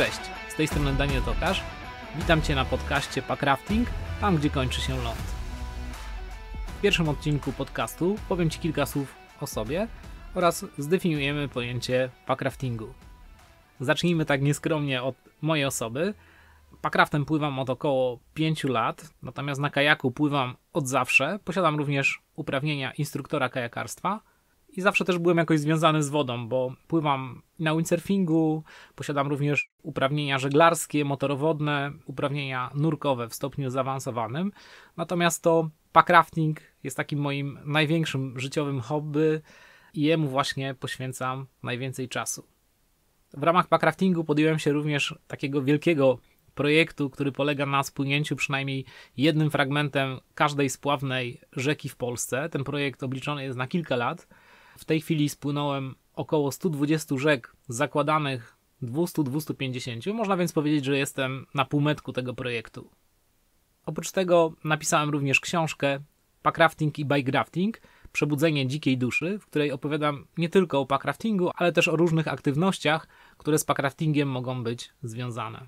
Cześć, z tej strony Daniel Tokarz. Witam Cię na podcaście Packrafting, tam gdzie kończy się ląd. W pierwszym odcinku podcastu powiem Ci kilka słów o sobie oraz zdefiniujemy pojęcie packraftingu. Zacznijmy tak nieskromnie od mojej osoby. Packraftem pływam od około 5 lat, natomiast na kajaku pływam od zawsze. Posiadam również uprawnienia instruktora kajakarstwa – i zawsze też byłem jakoś związany z wodą, bo pływam na windsurfingu, posiadam również uprawnienia żeglarskie, motorowodne, uprawnienia nurkowe w stopniu zaawansowanym. Natomiast to packrafting jest takim moim największym życiowym hobby i jemu właśnie poświęcam najwięcej czasu. W ramach packraftingu podjąłem się również takiego wielkiego projektu, który polega na spłynięciu przynajmniej jednym fragmentem każdej spławnej rzeki w Polsce. Ten projekt obliczony jest na kilka lat. W tej chwili spłynąłem około 120 rzek zakładanych 200-250. Można więc powiedzieć, że jestem na półmetku tego projektu. Oprócz tego napisałem również książkę Packrafting i Bikegrafting Przebudzenie dzikiej duszy, w której opowiadam nie tylko o packraftingu, ale też o różnych aktywnościach, które z packraftingiem mogą być związane.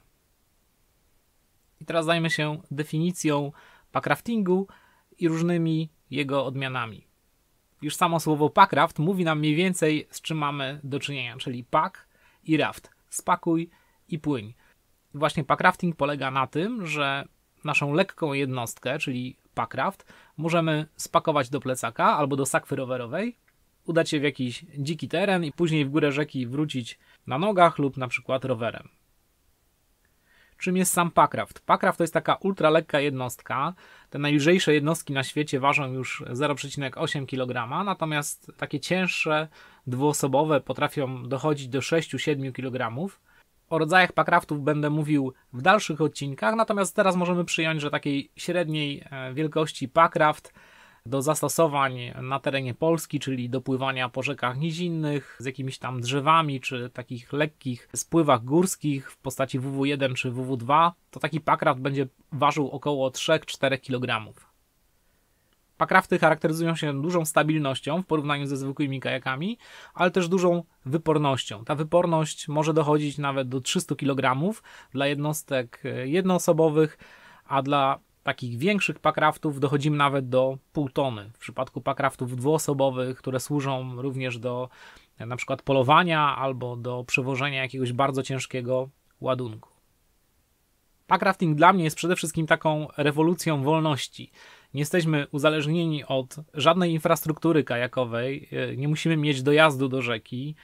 I teraz zajmę się definicją packraftingu i różnymi jego odmianami już samo słowo packraft mówi nam mniej więcej z czym mamy do czynienia, czyli pack i raft. Spakuj i płyń. Właśnie packrafting polega na tym, że naszą lekką jednostkę, czyli packraft, możemy spakować do plecaka albo do sakwy rowerowej, udać się w jakiś dziki teren i później w górę rzeki wrócić na nogach lub na przykład rowerem. Czym jest sam packraft? Packraft to jest taka ultralekka jednostka, te najlżejsze jednostki na świecie ważą już 0,8 kg, natomiast takie cięższe, dwuosobowe potrafią dochodzić do 6-7 kg. O rodzajach pakraftów będę mówił w dalszych odcinkach, natomiast teraz możemy przyjąć, że takiej średniej e, wielkości pakraft do zastosowań na terenie Polski, czyli do pływania po rzekach nizinnych z jakimiś tam drzewami, czy takich lekkich spływach górskich w postaci WW1 czy WW2, to taki pakraft będzie ważył około 3-4 kg. Pakrafty charakteryzują się dużą stabilnością w porównaniu ze zwykłymi kajakami, ale też dużą wypornością. Ta wyporność może dochodzić nawet do 300 kg dla jednostek jednoosobowych, a dla takich większych pakraftów dochodzimy nawet do pół tony. W przypadku pakraftów dwuosobowych, które służą również do e, na przykład polowania albo do przewożenia jakiegoś bardzo ciężkiego ładunku. Packrafting dla mnie jest przede wszystkim taką rewolucją wolności. Nie jesteśmy uzależnieni od żadnej infrastruktury kajakowej, e, nie musimy mieć dojazdu do rzeki,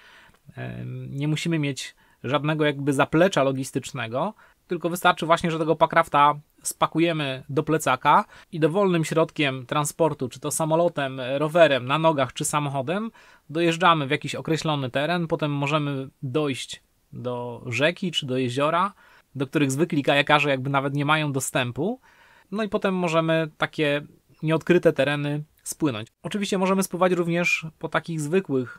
e, nie musimy mieć żadnego jakby zaplecza logistycznego, tylko wystarczy właśnie, że tego pakrafta spakujemy do plecaka i dowolnym środkiem transportu, czy to samolotem, rowerem, na nogach, czy samochodem, dojeżdżamy w jakiś określony teren, potem możemy dojść do rzeki czy do jeziora, do których zwykli kajakarze jakby nawet nie mają dostępu. No i potem możemy takie nieodkryte tereny spłynąć. Oczywiście możemy spływać również po takich zwykłych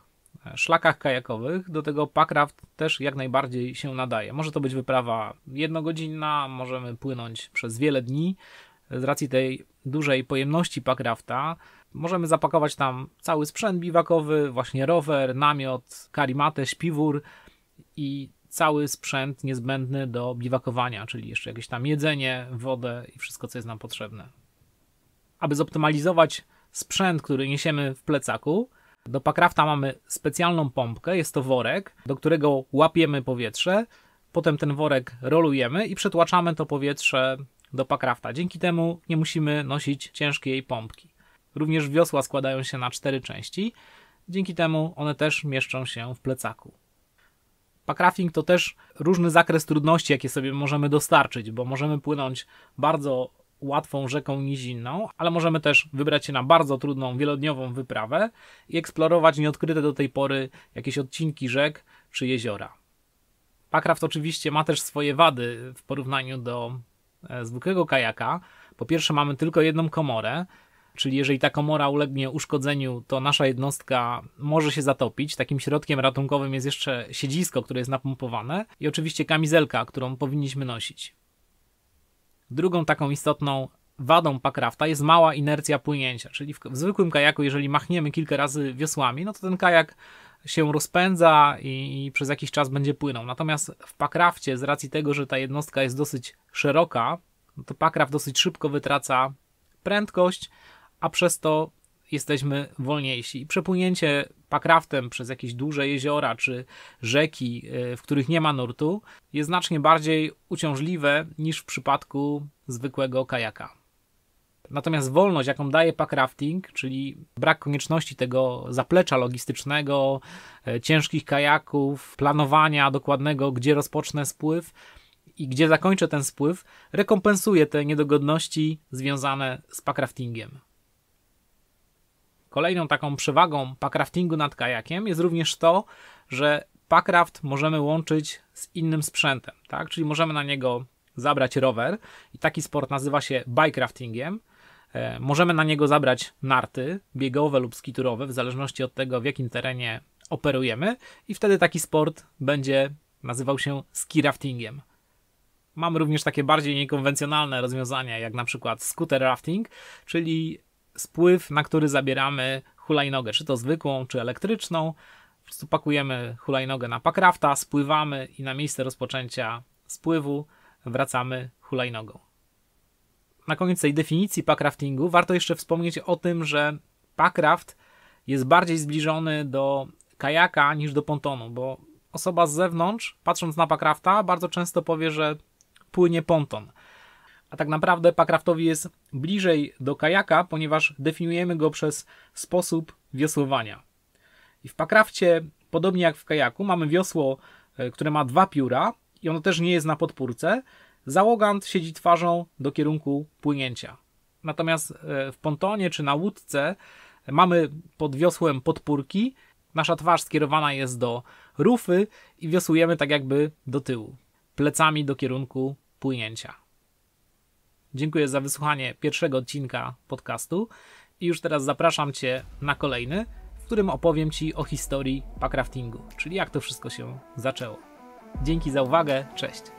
szlakach kajakowych, do tego packraft też jak najbardziej się nadaje. Może to być wyprawa jednogodzinna, możemy płynąć przez wiele dni. Z racji tej dużej pojemności packrafta możemy zapakować tam cały sprzęt biwakowy, właśnie rower, namiot, karimatę, śpiwór i cały sprzęt niezbędny do biwakowania, czyli jeszcze jakieś tam jedzenie, wodę i wszystko, co jest nam potrzebne. Aby zoptymalizować sprzęt, który niesiemy w plecaku, do pakrafta mamy specjalną pompkę, jest to worek, do którego łapiemy powietrze, potem ten worek rolujemy i przetłaczamy to powietrze do pakrafta. Dzięki temu nie musimy nosić ciężkiej pompki. Również wiosła składają się na cztery części, dzięki temu one też mieszczą się w plecaku. Packrafting to też różny zakres trudności, jakie sobie możemy dostarczyć, bo możemy płynąć bardzo łatwą rzeką nizinną, ale możemy też wybrać się na bardzo trudną, wielodniową wyprawę i eksplorować nieodkryte do tej pory jakieś odcinki rzek czy jeziora. Pakraft oczywiście ma też swoje wady w porównaniu do e, zwykłego kajaka. Po pierwsze, mamy tylko jedną komorę, czyli jeżeli ta komora ulegnie uszkodzeniu, to nasza jednostka może się zatopić. Takim środkiem ratunkowym jest jeszcze siedzisko, które jest napompowane i oczywiście kamizelka, którą powinniśmy nosić. Drugą taką istotną wadą pakrafta jest mała inercja płynięcia, czyli w, w zwykłym kajaku, jeżeli machniemy kilka razy wiosłami, no to ten kajak się rozpędza i, i, przez jakiś czas będzie płynął. Natomiast w pakrafcie, z racji tego, że ta jednostka jest dosyć szeroka, no to pakraft dosyć szybko wytraca prędkość, a przez to jesteśmy wolniejsi. Przepłynięcie pakraftem przez jakieś duże jeziora czy rzeki, e, w których nie ma nurtu, jest znacznie bardziej uciążliwe niż w przypadku zwykłego kajaka. Natomiast wolność, jaką daje packrafting, czyli brak konieczności tego zaplecza logistycznego, e, ciężkich kajaków, planowania dokładnego, gdzie rozpocznę spływ i gdzie zakończę ten spływ, rekompensuje te niedogodności związane z packraftingiem. Kolejną taką przewagą packraftingu nad kajakiem jest również to, że packraft możemy łączyć z innym sprzętem, tak? czyli możemy na niego zabrać rower i taki sport nazywa się bikecraftingiem. E, możemy na niego zabrać narty biegowe lub skiturowe, w zależności od tego, w jakim terenie operujemy, i wtedy taki sport będzie nazywał się skiraftingiem. Mamy również takie bardziej niekonwencjonalne rozwiązania, jak na przykład scooter rafting, czyli spływ, na który zabieramy hulajnogę, czy to zwykłą, czy elektryczną. Po prostu pakujemy hulajnogę na pakrafta, spływamy i na miejsce rozpoczęcia spływu wracamy hulajnogą. Na koniec tej definicji packraftingu warto jeszcze wspomnieć o tym, że packraft jest bardziej zbliżony do kajaka niż do pontonu, bo osoba z zewnątrz, patrząc na packrafta, bardzo często powie, że płynie ponton a tak naprawdę pakraftowi jest bliżej do kajaka, ponieważ definiujemy go przez sposób wiosłowania. I w pakrafcie, podobnie jak w kajaku, mamy wiosło, e, które ma dwa pióra i ono też nie jest na podpórce. Załogant siedzi twarzą do kierunku płynięcia. Natomiast e, w pontonie czy na łódce e, mamy pod wiosłem podpórki, nasza twarz skierowana jest do rufy i wiosłujemy tak jakby do tyłu, plecami do kierunku płynięcia. Dziękuję za wysłuchanie pierwszego odcinka podcastu i już teraz zapraszam Cię na kolejny, w którym opowiem Ci o historii packraftingu, czyli jak to wszystko się zaczęło. Dzięki za uwagę, cześć!